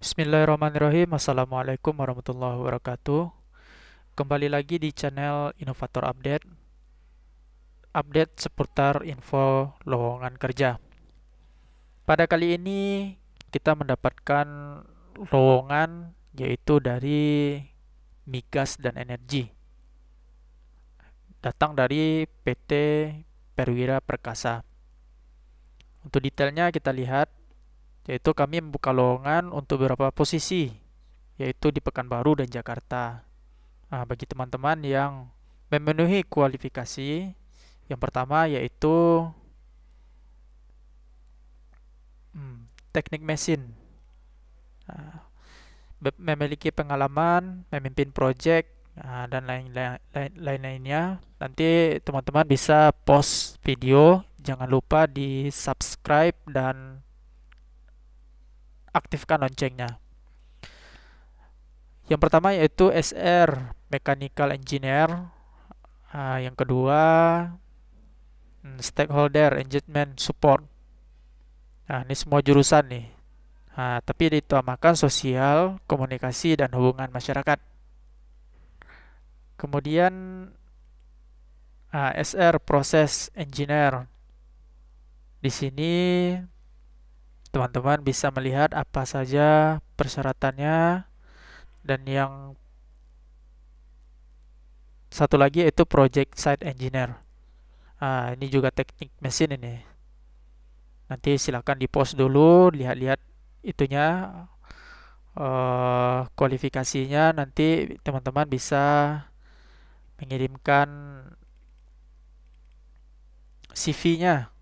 Bismillahirrahmanirrahim. Assalamualaikum warahmatullahi wabarakatuh. Kembali lagi di channel Inovator Update. Update seputar info lowongan kerja. Pada kali ini kita mendapatkan lowongan yaitu dari migas dan energi. Datang dari PT Perwira Perkasa. Untuk detailnya kita lihat yaitu kami membuka lowongan untuk beberapa posisi, yaitu di Pekanbaru dan Jakarta. Nah, bagi teman-teman yang memenuhi kualifikasi, yang pertama yaitu hmm, teknik mesin. Nah, memiliki pengalaman, memimpin proyek, nah, dan lain-lainnya. Nanti teman-teman bisa post video, jangan lupa di subscribe dan aktifkan loncengnya. Yang pertama yaitu SR, Mechanical Engineer. Uh, yang kedua, hmm, Stakeholder Engagement Support. Nah, ini semua jurusan nih. Nah, tapi ditamakan sosial, komunikasi, dan hubungan masyarakat. Kemudian uh, ah, SR Process Engineer. Di sini teman-teman bisa melihat apa saja persyaratannya dan yang satu lagi yaitu project site engineer ah, ini juga teknik mesin ini nanti silahkan di post dulu lihat-lihat itunya uh, kualifikasinya nanti teman-teman bisa mengirimkan CV-nya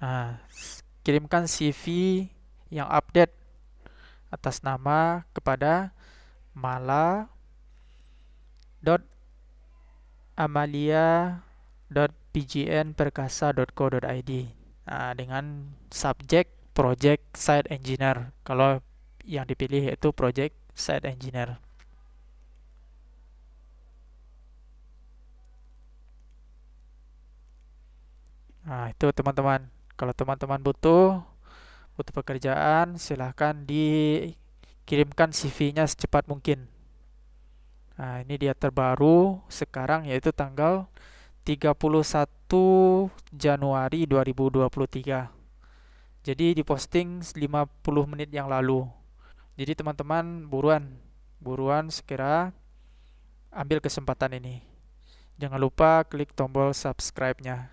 nah, kirimkan CV yang update atas nama kepada mala dot amalia nah, dengan subjek project site engineer kalau yang dipilih yaitu project site engineer nah itu teman-teman kalau teman-teman butuh butuh pekerjaan, silahkan dikirimkan CV-nya secepat mungkin. Nah, ini dia terbaru sekarang yaitu tanggal 31 Januari 2023. Jadi diposting 50 menit yang lalu. Jadi teman-teman buruan, buruan segera ambil kesempatan ini. Jangan lupa klik tombol subscribe-nya.